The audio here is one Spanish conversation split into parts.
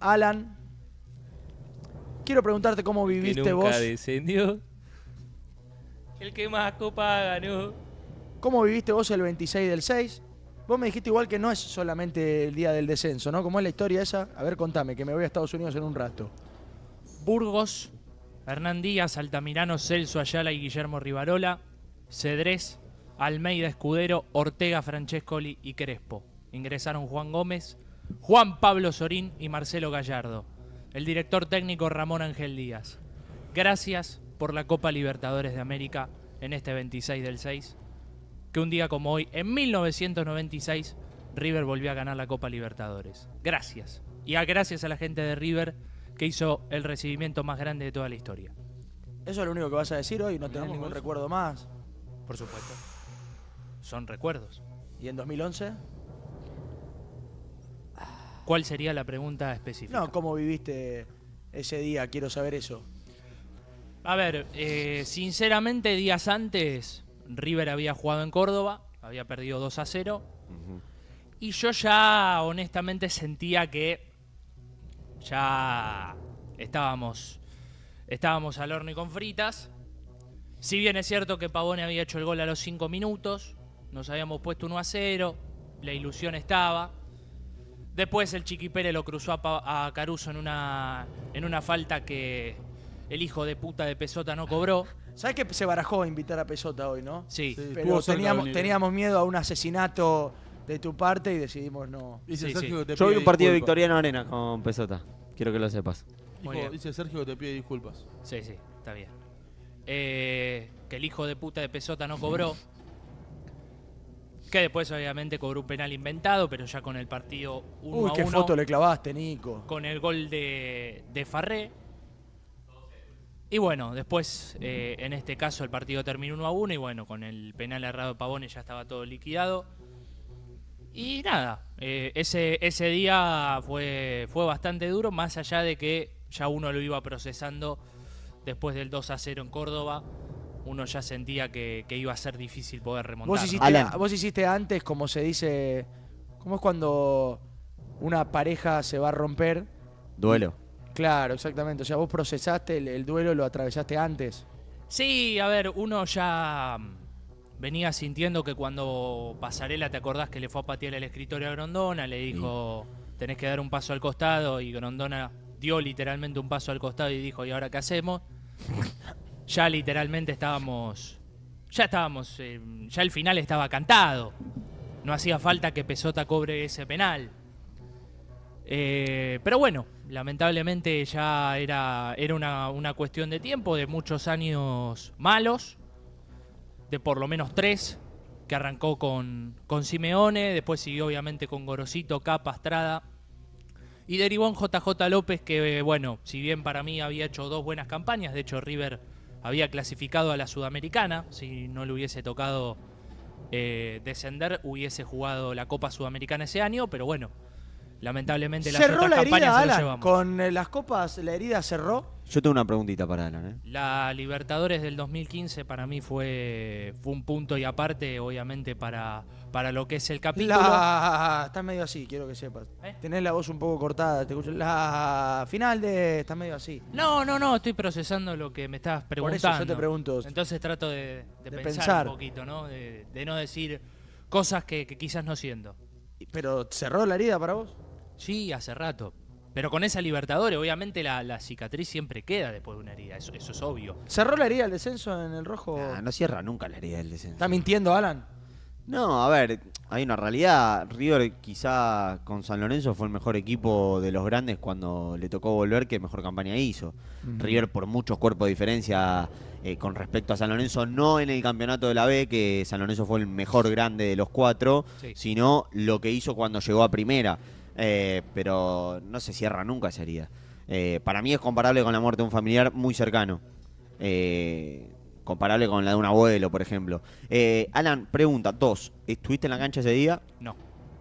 Alan, quiero preguntarte cómo viviste nunca vos. descendió. El que más copa ganó. ¿Cómo viviste vos el 26 del 6? Vos me dijiste igual que no es solamente el día del descenso, ¿no? ¿Cómo es la historia esa? A ver, contame, que me voy a Estados Unidos en un rato. Burgos, Hernán Díaz, Altamirano, Celso Ayala y Guillermo Rivarola, Cedrés, Almeida Escudero, Ortega Francescoli y Crespo. Ingresaron Juan Gómez, Juan Pablo Sorín y Marcelo Gallardo, el director técnico Ramón Ángel Díaz. Gracias por la Copa Libertadores de América en este 26 del 6, que un día como hoy, en 1996, River volvió a ganar la Copa Libertadores. Gracias. Y a gracias a la gente de River que hizo el recibimiento más grande de toda la historia. Eso es lo único que vas a decir hoy, no tenemos ningún recuerdo más. Por supuesto. Son recuerdos. ¿Y en 2011? ¿Cuál sería la pregunta específica? No, ¿cómo viviste ese día? Quiero saber eso. A ver, eh, sinceramente, días antes, River había jugado en Córdoba, había perdido 2 a 0. Y yo ya, honestamente, sentía que ya estábamos, estábamos al horno y con fritas. Si bien es cierto que Pavone había hecho el gol a los 5 minutos, nos habíamos puesto 1 a 0, la ilusión estaba. Después el Chiqui Pérez lo cruzó a, Caruso en una, en una falta que el hijo de puta de Pesota no cobró. ¿Sabes que se barajó invitar a Pesota hoy, no? Sí. pero teníamos, miedo a un asesinato de tu parte y decidimos no. Yo vi un partido de Victoriano Arena con Pesota. Quiero que lo sepas. Dice Sergio que te pide disculpas. Sí, sí, está bien. Eh, que el hijo de puta de Pesota no cobró. Que después obviamente cobró un penal inventado, pero ya con el partido 1 Uy, qué foto le clavaste, Nico. Con el gol de, de Farré. Y bueno, después, eh, en este caso, el partido terminó 1 a 1 y bueno, con el penal errado de Pavones ya estaba todo liquidado. Y nada, eh, ese, ese día fue, fue bastante duro, más allá de que ya uno lo iba procesando después del 2 a 0 en Córdoba uno ya sentía que, iba a ser difícil poder remontar. ¿Vos hiciste, antes, como se dice, ¿cómo es cuando una pareja se va a romper? Duelo. Claro, exactamente. O sea, vos procesaste el, duelo, lo atravesaste antes. Sí, a ver, uno ya mm, venía sintiendo que cuando Pasarela, ¿te acordás que le fue a patear el escritorio a Grondona? Le dijo, tenés que dar un paso al costado y Grondona dio literalmente un paso al costado y dijo, ¿y ahora qué hacemos? ya literalmente estábamos, ya estábamos, eh, ya el final estaba cantado. No hacía falta que Pesota cobre ese penal. Eh, pero bueno, lamentablemente ya era, era una, una, cuestión de tiempo, de muchos años malos, de por lo menos tres, que arrancó con, con Simeone, después siguió obviamente con Gorosito, Capa, Estrada, y derivó en JJ López, que bueno, si bien para mí había hecho dos buenas campañas, de hecho River había clasificado a la Sudamericana. Si no le hubiese tocado eh, descender, hubiese jugado la Copa Sudamericana ese año, pero bueno, Lamentablemente la cerró la herida, Alan. Con eh, las copas la herida cerró. Yo tengo una preguntita para Alan. ¿eh? La Libertadores del 2015 para mí fue, un punto y aparte, obviamente, para, para lo que es el capítulo. Está medio así, quiero que sepas. ¿Eh? Tenés la voz un poco cortada, te escucho. La final de... Está medio así. No, no, no, estoy procesando lo que me estás preguntando. Por eso yo te pregunto. Entonces trato de, pensar, un poquito, ¿no? De, no decir cosas que, que quizás no siento. ¿Pero cerró la herida para vos? Sí, hace rato. Pero con esa Libertadores, obviamente la, cicatriz siempre queda después de una herida, eso, es obvio. ¿Cerró la herida del descenso en el rojo? No, no cierra nunca la herida del descenso. ¿Está mintiendo, Alan? No, a ver, hay una realidad. River quizá con San Lorenzo fue el mejor equipo de los grandes cuando le tocó volver que mejor campaña hizo. River por muchos cuerpos de diferencia eh, con respecto a San Lorenzo, no en el campeonato de la B, que San Lorenzo fue el mejor grande de los cuatro, sino lo que hizo cuando llegó a primera. Eh, pero no se cierra nunca esa eh, para mí es comparable con la muerte de un familiar muy cercano. Eh, comparable con la de un abuelo, por ejemplo. Alan, pregunta, dos, ¿estuviste en la cancha ese día? No.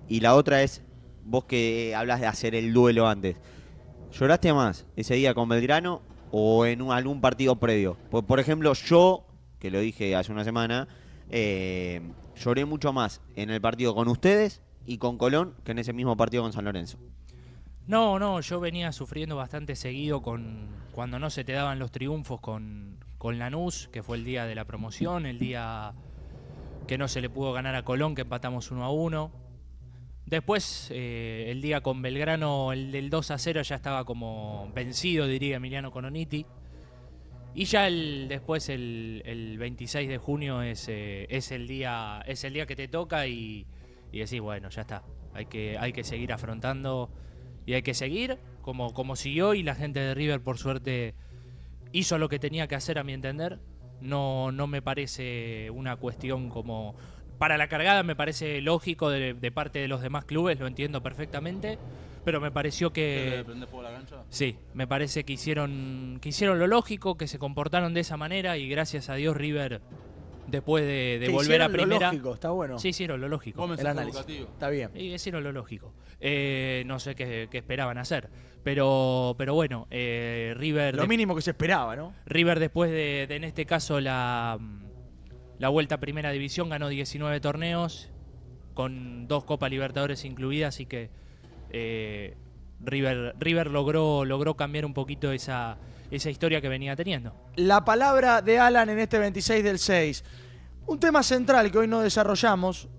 Y la otra es, vos que hablas de hacer el duelo antes, ¿lloraste más ese día con Belgrano o en algún partido previo? Por, por ejemplo, yo, que lo dije hace una semana, lloré mucho más en el partido con ustedes y con Colón que en ese mismo partido con San Lorenzo. No, no, yo venía sufriendo bastante seguido con cuando no se te daban los triunfos con, con Lanús, que fue el día de la promoción, el día que no se le pudo ganar a Colón, que empatamos uno a uno. Después, eh, el día con Belgrano, el del 2 a 0, ya estaba como vencido, diría Emiliano Cononiti. Y ya el, después, el, 26 de junio, es, eh, es, el día, es el día que te toca y y decís, bueno, ya está, hay que, hay que seguir afrontando y hay que seguir como, como siguió y la gente de River por suerte hizo lo que tenía que hacer a mi entender. No, no me parece una cuestión como... Para la cargada me parece lógico de, parte de los demás clubes, lo entiendo perfectamente, pero me pareció que... la cancha? Sí, me parece que hicieron, que hicieron lo lógico, que se comportaron de esa manera y gracias a Dios River después de, volver a primera. Lo lógico, está bueno. Sí, hicieron lo lógico. El análisis. Está bien. Y hicieron lo lógico. Eh, no sé qué, esperaban hacer. Pero, pero bueno, eh, River. Lo mínimo que se esperaba, ¿no? River, después de, en este caso, la, mm, la vuelta a primera división, ganó 19 torneos, con dos Copa Libertadores incluidas, así que eh, River, River logró, logró cambiar un poquito esa esa historia que venía teniendo. La palabra de Alan en este 26 del 6. Un tema central que hoy no desarrollamos.